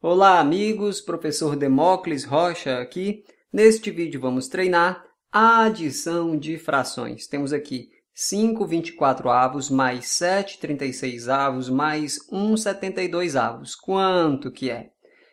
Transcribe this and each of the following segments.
Olá, amigos! Professor Demócles Rocha aqui. Neste vídeo vamos treinar a adição de frações. Temos aqui 5 24 avos mais 7 36 avos mais 1 72 avos. Quanto que é?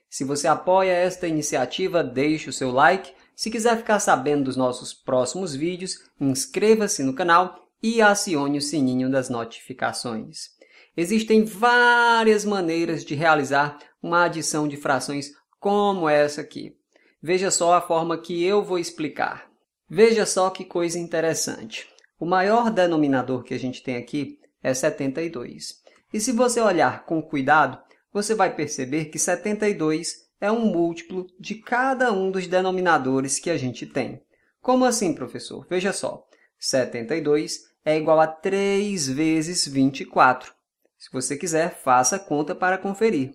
Se você apoia esta iniciativa, deixe o seu like. Se quiser ficar sabendo dos nossos próximos vídeos, inscreva-se no canal e acione o sininho das notificações. Existem várias maneiras de realizar uma adição de frações como essa aqui. Veja só a forma que eu vou explicar. Veja só que coisa interessante. O maior denominador que a gente tem aqui é 72. E se você olhar com cuidado, você vai perceber que 72 é um múltiplo de cada um dos denominadores que a gente tem. Como assim, professor? Veja só. 72 é igual a 3 vezes 24. Se você quiser, faça a conta para conferir.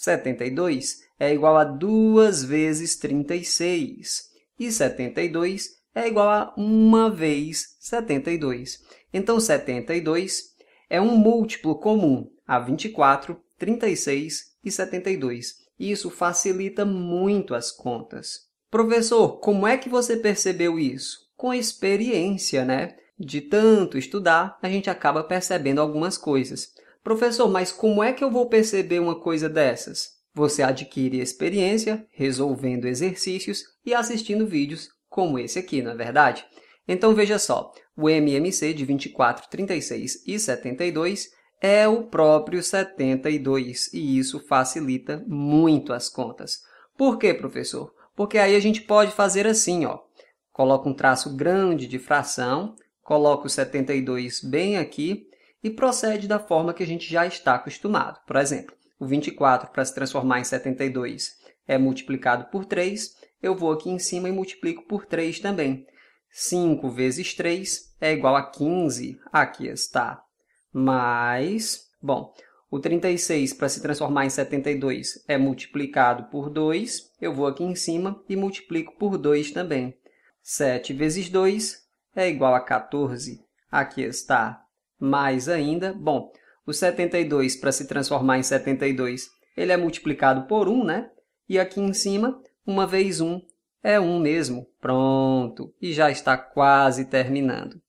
72 é igual a 2 vezes 36. E 72 é igual a 1 vez 72. Então, 72 é um múltiplo comum a 24, 36 e 72. E isso facilita muito as contas. Professor, como é que você percebeu isso? Com experiência, né? De tanto estudar, a gente acaba percebendo algumas coisas. Professor, mas como é que eu vou perceber uma coisa dessas? Você adquire experiência resolvendo exercícios e assistindo vídeos como esse aqui, não é verdade? Então veja só, o MMC de 24, 36 e 72 é o próprio 72 e isso facilita muito as contas. Por quê, professor? Porque aí a gente pode fazer assim, ó. Coloca um traço grande de fração, coloca o 72 bem aqui e procede da forma que a gente já está acostumado. Por exemplo, o 24 para se transformar em 72 é multiplicado por 3, eu vou aqui em cima e multiplico por 3 também. 5 vezes 3 é igual a 15, aqui está. Mais, bom, o 36 para se transformar em 72 é multiplicado por 2, eu vou aqui em cima e multiplico por 2 também. 7 vezes 2 é igual a 14, aqui está mais ainda. Bom, o 72 para se transformar em 72, ele é multiplicado por 1, né? E aqui em cima, uma vezes 1 é 1 mesmo. Pronto, e já está quase terminando.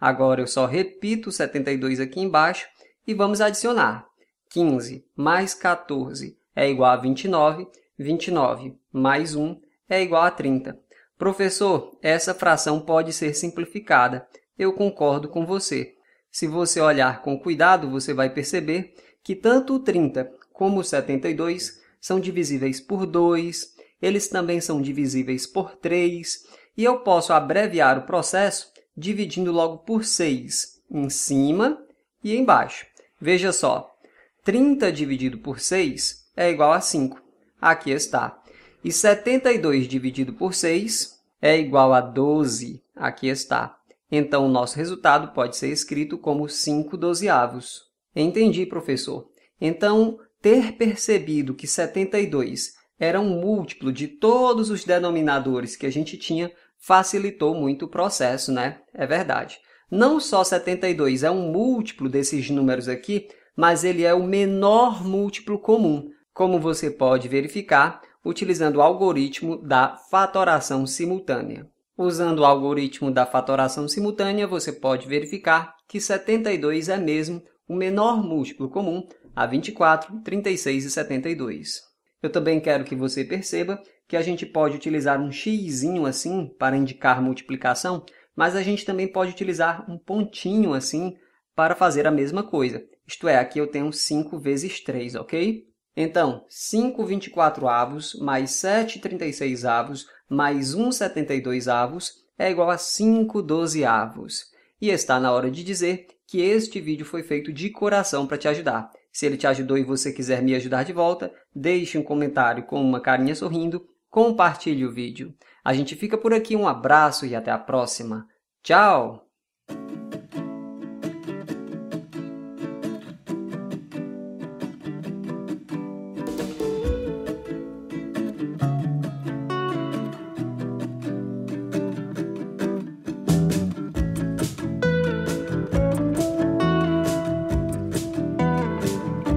Agora eu só repito o 72 aqui embaixo e vamos adicionar. 15 mais 14 é igual a 29, 29 mais 1 é igual a 30. Professor, essa fração pode ser simplificada. Eu concordo com você. Se você olhar com cuidado, você vai perceber que tanto o 30 como o 72 são divisíveis por 2, eles também são divisíveis por 3, e eu posso abreviar o processo dividindo logo por 6, em cima e embaixo. Veja só, 30 dividido por 6 é igual a 5. Aqui está. E 72 dividido por 6 é igual a 12. Aqui está. Então, o nosso resultado pode ser escrito como 5 dozeavos. Entendi, professor. Então, ter percebido que 72 era um múltiplo de todos os denominadores que a gente tinha facilitou muito o processo, né? É verdade. Não só 72 é um múltiplo desses números aqui, mas ele é o menor múltiplo comum, como você pode verificar utilizando o algoritmo da fatoração simultânea. Usando o algoritmo da fatoração simultânea, você pode verificar que 72 é mesmo o menor múltiplo comum a 24, 36 e 72. Eu também quero que você perceba que a gente pode utilizar um xzinho assim para indicar multiplicação, mas a gente também pode utilizar um pontinho assim para fazer a mesma coisa. Isto é, aqui eu tenho 5 vezes 3, ok? Então, 5 24 avos mais 7 36 avos mais 1 72 avos é igual a 5 doze avos. E está na hora de dizer que este vídeo foi feito de coração para te ajudar. Se ele te ajudou e você quiser me ajudar de volta, deixe um comentário com uma carinha sorrindo, compartilhe o vídeo. A gente fica por aqui, um abraço e até a próxima. Tchau!